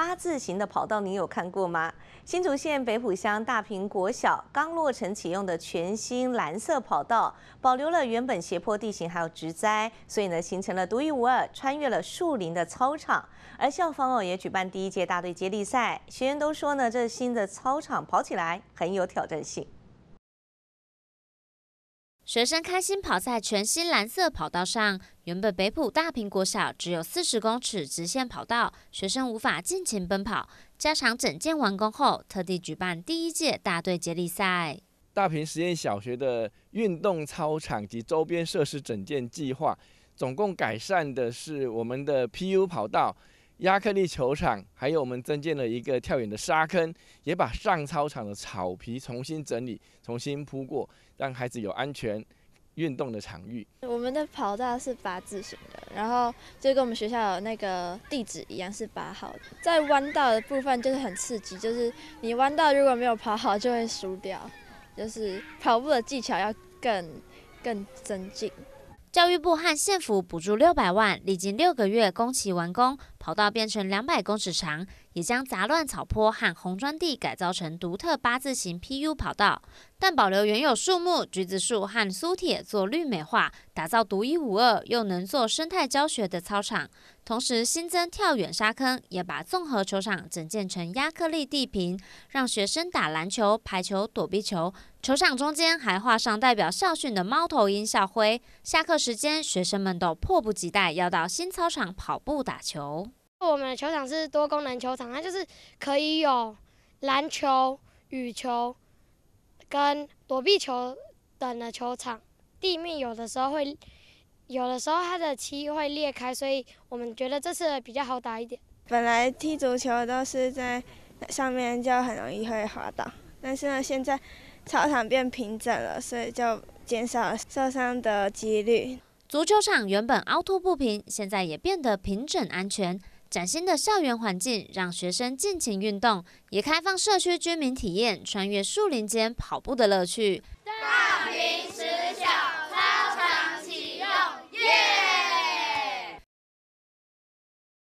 八字形的跑道，你有看过吗？新竹县北埔乡大平国小刚落成启用的全新蓝色跑道，保留了原本斜坡地形还有植栽，所以呢，形成了独一无二、穿越了树林的操场。而校方哦也举办第一届大队接力赛，学员都说呢，这新的操场跑起来很有挑战性。学生开心跑在全新蓝色跑道上。原本北浦大苹果小只有四十公尺直线跑道，学生无法尽情奔跑。加长整建完工后，特地举办第一届大队接力赛。大平实验小学的运动操场及周边设施整建计划，总共改善的是我们的 PU 跑道。亚克力球场，还有我们增建了一个跳远的沙坑，也把上操场的草皮重新整理、重新铺过，让孩子有安全运动的场域。我们的跑道是八字形的，然后就跟我们学校的那个地址一样，是八号的。在弯道的部分就是很刺激，就是你弯道如果没有跑好就会输掉，就是跑步的技巧要更更增进。教育部和县府补助六百万，历经六个月工期完工，跑道变成两百公尺长，也将杂乱草坡和红砖地改造成独特八字形 PU 跑道，但保留原有树木、橘子树和苏铁做绿美化，打造独一无二又能做生态教学的操场。同时新增跳远沙坑，也把综合球场整建成亚克力地坪，让学生打篮球、排球、躲避球。球场中间还画上代表校训的猫头鹰校徽。下课时间，学生们都迫不及待要到新操场跑步打球。我们的球场是多功能球场，它就是可以有篮球、羽球，跟躲避球等的球场。地面有的时候会。有的时候它的漆会裂开，所以我们觉得这次比较好打一点。本来踢足球都是在上面就很容易会滑倒，但是呢现在操场变平整了，所以就减少受伤的几率。足球场原本凹凸不平，现在也变得平整安全。崭新的校园环境让学生尽情运动，也开放社区居民体验穿越树林间跑步的乐趣。